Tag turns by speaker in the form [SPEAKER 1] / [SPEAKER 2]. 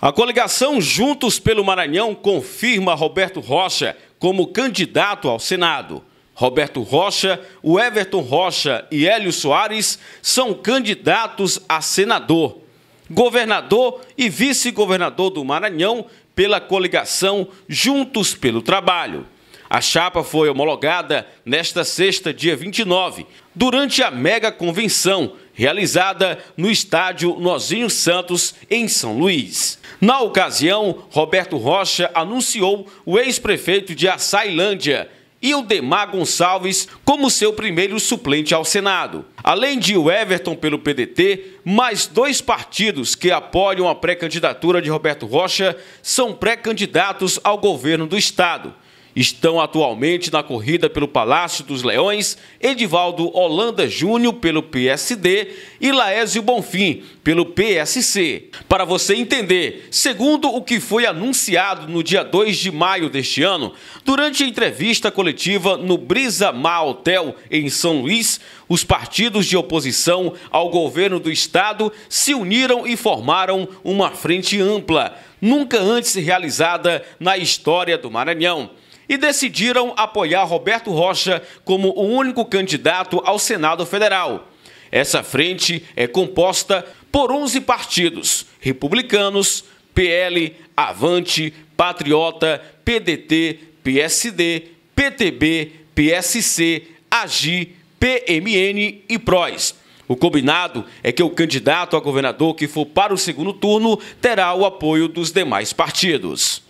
[SPEAKER 1] A coligação Juntos pelo Maranhão confirma Roberto Rocha como candidato ao Senado. Roberto Rocha, o Everton Rocha e Hélio Soares são candidatos a senador, governador e vice-governador do Maranhão pela coligação Juntos pelo Trabalho. A chapa foi homologada nesta sexta, dia 29, durante a mega convenção realizada no estádio Nozinho Santos, em São Luís. Na ocasião, Roberto Rocha anunciou o ex-prefeito de Açailândia, Ildemar Gonçalves como seu primeiro suplente ao Senado. Além de o Everton pelo PDT, mais dois partidos que apoiam a pré-candidatura de Roberto Rocha são pré-candidatos ao governo do estado estão atualmente na corrida pelo Palácio dos Leões, Edivaldo Holanda Júnior pelo PSD e Laésio Bonfim pelo PSC. Para você entender, segundo o que foi anunciado no dia 2 de maio deste ano, durante a entrevista coletiva no Brisa Mar Hotel em São Luís, os partidos de oposição ao governo do estado se uniram e formaram uma frente ampla, nunca antes realizada na história do Maranhão e decidiram apoiar Roberto Rocha como o único candidato ao Senado Federal. Essa frente é composta por 11 partidos: republicanos, PL, Avante, Patriota, PDT, PSD, PTB, PSC, AGI, PMN e PROS. O combinado é que o candidato a governador que for para o segundo turno terá o apoio dos demais partidos.